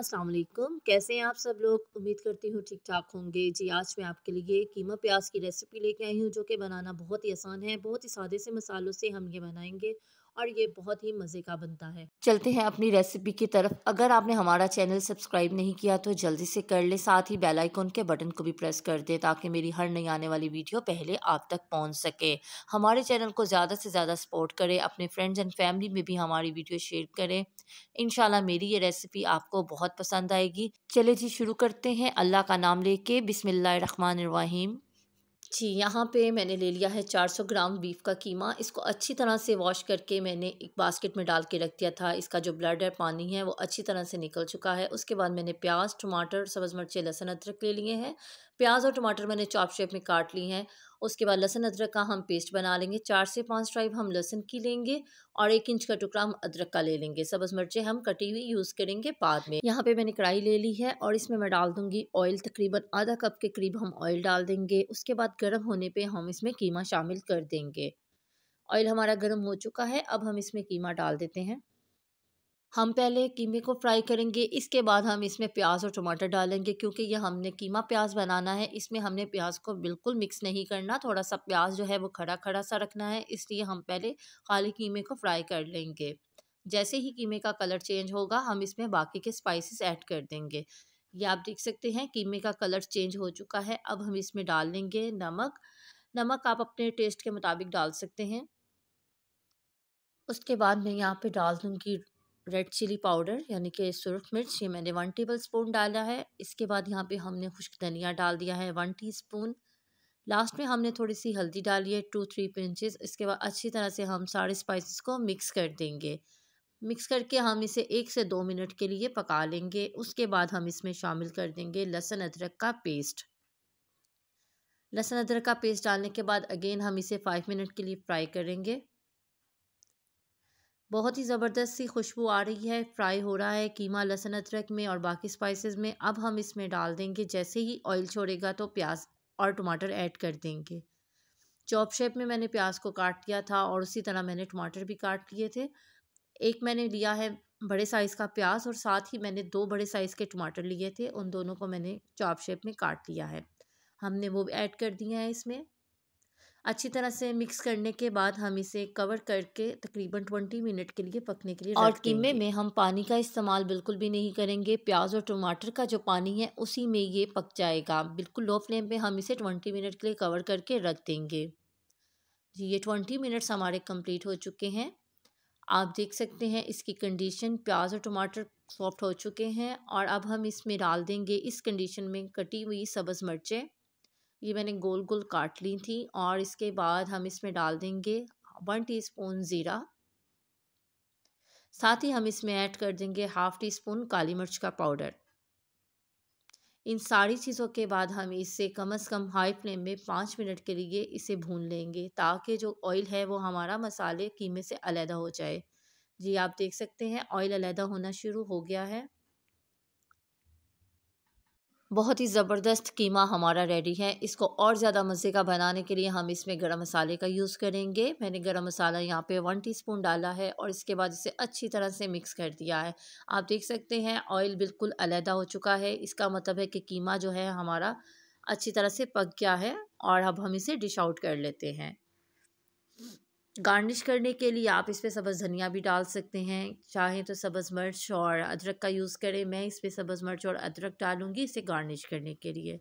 अस्सलाम वालेकुम कैसे हैं आप सब लोग उम्मीद करती हूँ ठीक ठाक होंगे जी आज मैं आपके लिए कीमा प्याज की रेसिपी लेके आई हूँ जो कि बनाना बहुत ही आसान है बहुत ही सादे से मसालों से हम ये बनाएंगे और ये बहुत ही मज़े का बनता है चलते हैं अपनी रेसिपी की तरफ अगर आपने हमारा चैनल सब्सक्राइब नहीं किया तो जल्दी से कर ले साथ ही बेल आइकन के बटन को भी प्रेस कर दे ताकि मेरी हर नई आने वाली वीडियो पहले आप तक पहुंच सके हमारे चैनल को ज़्यादा से ज़्यादा सपोर्ट करें अपने फ्रेंड्स एंड फैमिली में भी हमारी वीडियो शेयर करें इन मेरी ये रेसिपी आपको बहुत पसंद आएगी चले जी शुरू करते हैं अल्लाह का नाम लेके बिसमिल्लर रहीम जी यहाँ पे मैंने ले लिया है 400 ग्राम बीफ का कीमा इसको अच्छी तरह से वॉश करके मैंने एक बास्केट में डाल के रख दिया था इसका जो ब्लड है पानी है वो अच्छी तरह से निकल चुका है उसके बाद मैंने प्याज टमाटर सब्ज़ मिर्चे लहसुन अदरक ले लिए हैं प्याज और टमाटर मैंने चॉप शेप में काट ली हैं उसके बाद लहसन अदरक का हम पेस्ट बना लेंगे चार से पाँच ट्राइब हम लहसन की लेंगे और एक इंच का टुकड़ा हम अदरक का ले लेंगे सब्ज़ मिर्चें हम कटी हुई यूज़ करेंगे बाद में यहाँ पे मैंने कढ़ाई ले ली है और इसमें मैं डाल दूंगी ऑयल तकरीबन आधा कप के करीब हम ऑयल डाल देंगे उसके बाद गर्म होने पर हम इसमें कीमा शामिल कर देंगे ऑयल हमारा गर्म हो चुका है अब हम इसमें कीमा डाल देते हैं हम पहले कीमे को फ्राई करेंगे इसके बाद हम इसमें प्याज और टमाटर डालेंगे क्योंकि ये हमने कीमा प्याज बनाना है इसमें हमने प्याज को बिल्कुल मिक्स नहीं करना थोड़ा सा प्याज जो है वो खड़ा खड़ा सा रखना है इसलिए हम पहले खाली कीमे को फ्राई कर लेंगे जैसे ही कीमे का कलर चेंज होगा हम इसमें बाकी के स्पाइसेस ऐड कर देंगे ये आप देख सकते हैं कीमे का कलर चेंज हो चुका है अब हम इसमें डाल लेंगे नमक नमक आप अपने टेस्ट के मुताबिक डाल सकते हैं उसके बाद मैं यहाँ पे डाल दूँगी रेड चिली पाउडर यानी कि सुरख मिर्च ये मैंने वन टेबल स्पून डाला है इसके बाद यहाँ पे हमने खुश्क धनिया डाल दिया है वन टीस्पून लास्ट में हमने थोड़ी सी हल्दी डाली है टू थ्री पिंचेस इसके बाद अच्छी तरह से हम सारे स्पाइसेस को मिक्स कर देंगे मिक्स करके हम इसे एक से दो मिनट के लिए पका लेंगे उसके बाद हम इसमें शामिल कर देंगे लहसुन अदरक का पेस्ट लहसुन अदरक का पेस्ट डालने के बाद अगेन हम इसे फाइव मिनट के लिए फ्राई करेंगे बहुत ही ज़बरदस्त सी खुशबू आ रही है फ्राई हो रहा है कीमा लहसुन अदरक में और बाकी स्पाइसेस में अब हम इसमें डाल देंगे जैसे ही ऑयल छोड़ेगा तो प्याज और टमाटर ऐड कर देंगे चॉप शेप में मैंने प्याज को काट लिया था और उसी तरह मैंने टमाटर भी काट लिए थे एक मैंने लिया है बड़े साइज़ का प्याज और साथ ही मैंने दो बड़े साइज़ के टमाटर लिए थे उन दोनों को मैंने चॉप शेप में काट लिया है हमने वो भी ऐड कर दिया है इसमें अच्छी तरह से मिक्स करने के बाद हम इसे कवर करके तकरीबन ट्वेंटी मिनट के लिए पकने के लिए और कीमे में हम पानी का इस्तेमाल बिल्कुल भी नहीं करेंगे प्याज और टमाटर का जो पानी है उसी में ये पक जाएगा बिल्कुल लो फ्लेम पे हम इसे ट्वेंटी मिनट के लिए कवर करके रख देंगे जी ये ट्वेंटी मिनट्स हमारे कम्प्लीट हो चुके हैं आप देख सकते हैं इसकी कंडीशन प्याज और टमाटर सॉफ्ट हो चुके हैं और अब हम इसमें डाल देंगे इस कंडीशन में कटी हुई सब्ज़ मिर्चें ये मैंने गोल गोल काट ली थी और इसके बाद हम इसमें डाल देंगे वन टीस्पून ज़ीरा साथ ही हम इसमें ऐड कर देंगे हाफ़ टी स्पून काली मिर्च का पाउडर इन सारी चीज़ों के बाद हम इसे कम अज़ कम हाई फ्लेम में पाँच मिनट के लिए इसे भून लेंगे ताकि जो ऑयल है वो हमारा मसाले कीमे से अलहदा हो जाए जी आप देख सकते हैं ऑयल अलहदा होना शुरू हो गया है बहुत ही ज़बरदस्त कीमा हमारा रेडी है इसको और ज़्यादा मज़े का बनाने के लिए हम इसमें गरम मसाले का यूज़ करेंगे मैंने गरम मसाला यहाँ पे वन टीस्पून डाला है और इसके बाद इसे अच्छी तरह से मिक्स कर दिया है आप देख सकते हैं ऑयल बिल्कुल अलहदा हो चुका है इसका मतलब है कि कीमा जो है हमारा अच्छी तरह से पक गया है और अब हम इसे डिश आउट कर लेते हैं गार्निश करने के लिए आप इस पर सब्ज़ धनिया भी डाल सकते हैं चाहें तो सब्ज़ मिर्च और अदरक का यूज़ करें मैं इस पर सब्ज़ मिर्च और अदरक डालूँगी इसे गार्निश करने के लिए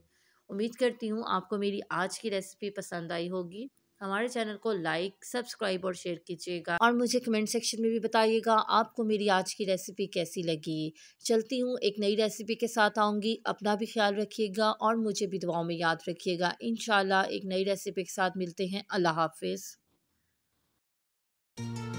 उम्मीद करती हूँ आपको मेरी आज की रेसिपी पसंद आई होगी हमारे चैनल को लाइक सब्सक्राइब और शेयर कीजिएगा और मुझे कमेंट सेक्शन में भी बताइएगा आपको मेरी आज की रेसिपी कैसी लगी चलती हूँ एक नई रेसिपी के साथ आऊँगी अपना भी ख्याल रखिएगा और मुझे भी दुआओं में याद रखिएगा इन एक नई रेसिपी के साथ मिलते हैं अल्लाह हाफिज़ Thank you